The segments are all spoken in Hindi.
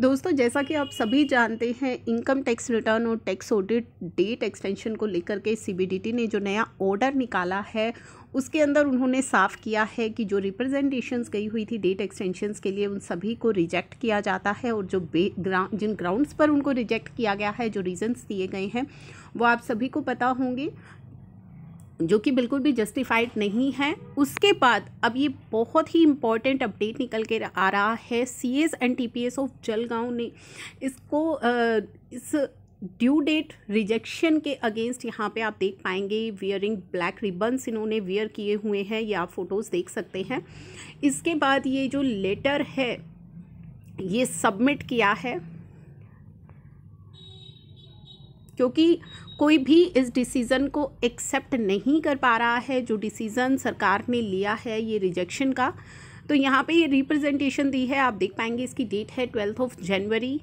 दोस्तों जैसा कि आप सभी जानते हैं इनकम टैक्स रिटर्न और टैक्स ऑडिट डेट एक्सटेंशन को लेकर के सीबीडीटी ने जो नया ऑर्डर निकाला है उसके अंदर उन्होंने साफ़ किया है कि जो रिप्रेजेंटेशंस गई हुई थी डेट एक्सटेंशंस के लिए उन सभी को रिजेक्ट किया जाता है और जो बे ग्राउंड जिन ग्राउंड्स पर उनको रिजेक्ट किया गया है जो रीजंस दिए गए हैं वो आप सभी को पता होंगे जो कि बिल्कुल भी जस्टिफाइड नहीं है उसके बाद अब ये बहुत ही इम्पॉर्टेंट अपडेट निकल के आ रहा है C S and T P S of Jalgaon ने इसको आ, इस ड्यू डेट रिजेक्शन के अगेंस्ट यहाँ पे आप देख पाएंगे वियरिंग ब्लैक रिबन्स इन्होंने वियर किए हुए हैं ये आप फ़ोटोज़ देख सकते हैं इसके बाद ये जो लेटर है ये सबमिट किया है क्योंकि कोई भी इस डिसीज़न को एक्सेप्ट नहीं कर पा रहा है जो डिसीज़न सरकार ने लिया है ये रिजेक्शन का तो यहाँ पे ये रिप्रेजेंटेशन दी है आप देख पाएंगे इसकी डेट है twelfth of January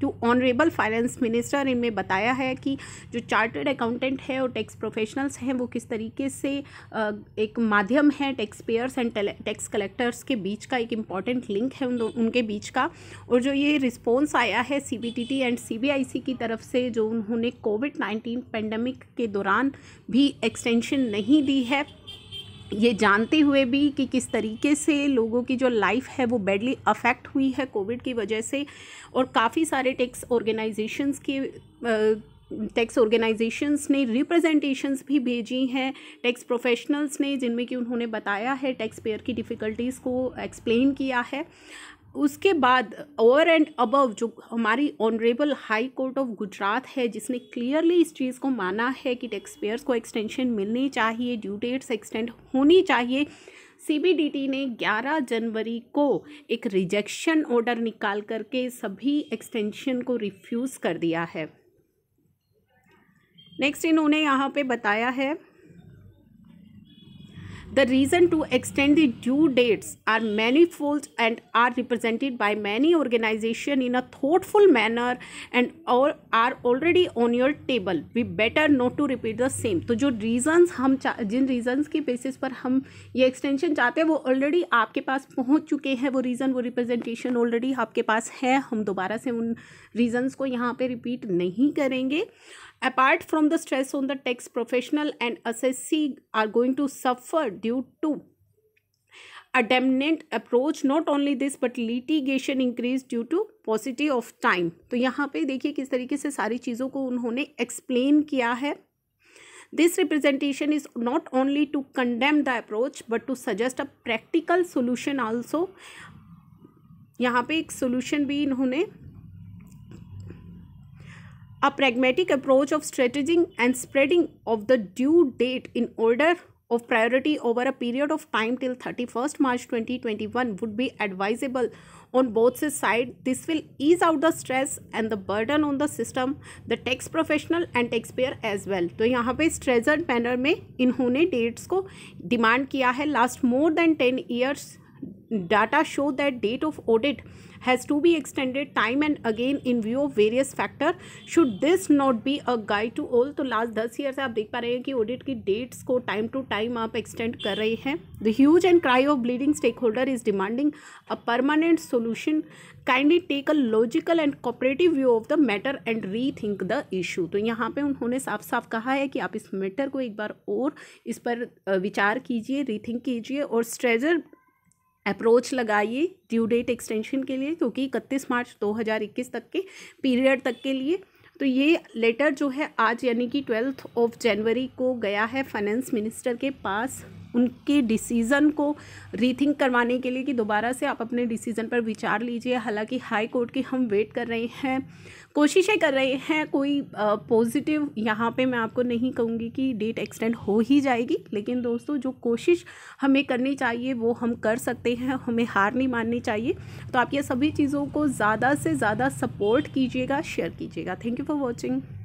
to honourable finance minister इनमें बताया है कि जो चार्टर्ड अकाउंटेंट है और टैक्स प्रोफेशनल्स हैं वो किस तरीके से एक माध्यम है taxpayers and tax collectors के बीच का एक इम्पॉर्टेंट लिंक है उन उनके बीच का और जो ये रिस्पॉन्स आया है सी एंड सी की तरफ से जो उन्होंने कोविड नाइन्टीन पेंडेमिक के दौरान भी एक्सटेंशन नहीं दी है ये जानते हुए भी कि किस तरीके से लोगों की जो लाइफ है वो बैडली अफेक्ट हुई है कोविड की वजह से और काफ़ी सारे टैक्स ऑर्गेनाइजेशंस के टैक्स ऑर्गेनाइजेशंस ने रिप्रेजेंटेशंस भी भेजी हैं टैक्स प्रोफेशनल्स ने जिनमें कि उन्होंने बताया है टैक्स पेयर की डिफ़िकल्टीज़ को एक्सप्लेन किया है उसके बाद ओवर एंड अबव जो हमारी honourable High Court of Gujarat है जिसने क्लियरली इस चीज़ को माना है कि टैक्स पेयर्स को एक्सटेंशन मिलनी चाहिए ड्यू डेट्स एक्सटेंड होनी चाहिए सी ने 11 जनवरी को एक रिजेक्शन ऑर्डर निकाल करके सभी एक्सटेंशन को रिफ्यूज़ कर दिया है नेक्स्ट इन्होंने यहाँ पे बताया है The reason to extend the due dates are manifold and are represented by many organization in a thoughtful manner and or are already on your table. We better not to repeat the same. तो jo reasons hum jin reasons के basis par hum ye extension chahte हैं wo already aapke paas pahunch chuke हैं wo reason wo representation already aapke paas hai hum dobara se un reasons ko yahan pe repeat nahi karenge apart from the stress on the tax professional and assessee are going to suffer due to a dominant approach not only this but litigation increase due to positive of time तो यहाँ पे देखिए किस तरीके से सारी चीज़ों को उन्होंने एक्सप्लेन किया है this representation is not only to condemn the approach but to suggest a practical solution also यहाँ पे एक सोल्यूशन भी इन्होंने a pragmatic approach of strategizing and spreading of the due date in order of priority over a period of time till 31st March 2021 would be advisable on both sides. This will ease out the stress and the burden on the system, the tax professional and taxpayer as well. तो यहाँ पे ट्रेजर बैनर में इन्होंने डेट्स को डिमांड किया है last more than ten years data show that date of audit has to be extended time and again in view of various factor should this not be a guide to all तो लास्ट दस ईयर से आप देख पा रहे हैं कि ऑडिट की डेट्स को टाइम टू टाइम आप एक्सटेंड कर रहे हैं the huge and cry of bleeding stakeholder is demanding a permanent solution kindly take a logical and cooperative view of the matter and rethink the issue तो यहाँ पे उन्होंने साफ साफ कहा है कि आप इस मैटर को एक बार और इस पर विचार कीजिए रीथिंक कीजिए और स्ट्रेजर अप्रोच लगाइए ड्यू डेट एक्सटेंशन के लिए क्योंकि इकतीस मार्च 2021 तक के पीरियड तक के लिए तो ये लेटर जो है आज यानी कि ट्वेल्थ ऑफ जनवरी को गया है फाइनेंस मिनिस्टर के पास उनके डिसीज़न को रीथिंक करवाने के लिए कि दोबारा से आप अपने डिसीज़न पर विचार लीजिए हालांकि हाई कोर्ट की हम वेट कर रहे हैं कोशिशें कर रहे हैं कोई पॉजिटिव यहाँ पे मैं आपको नहीं कहूँगी कि डेट एक्सटेंड हो ही जाएगी लेकिन दोस्तों जो कोशिश हमें करनी चाहिए वो हम कर सकते हैं हमें हार नहीं माननी चाहिए तो आप ये सभी चीज़ों को ज़्यादा से ज़्यादा सपोर्ट कीजिएगा शेयर कीजिएगा थैंक यू फॉर वॉचिंग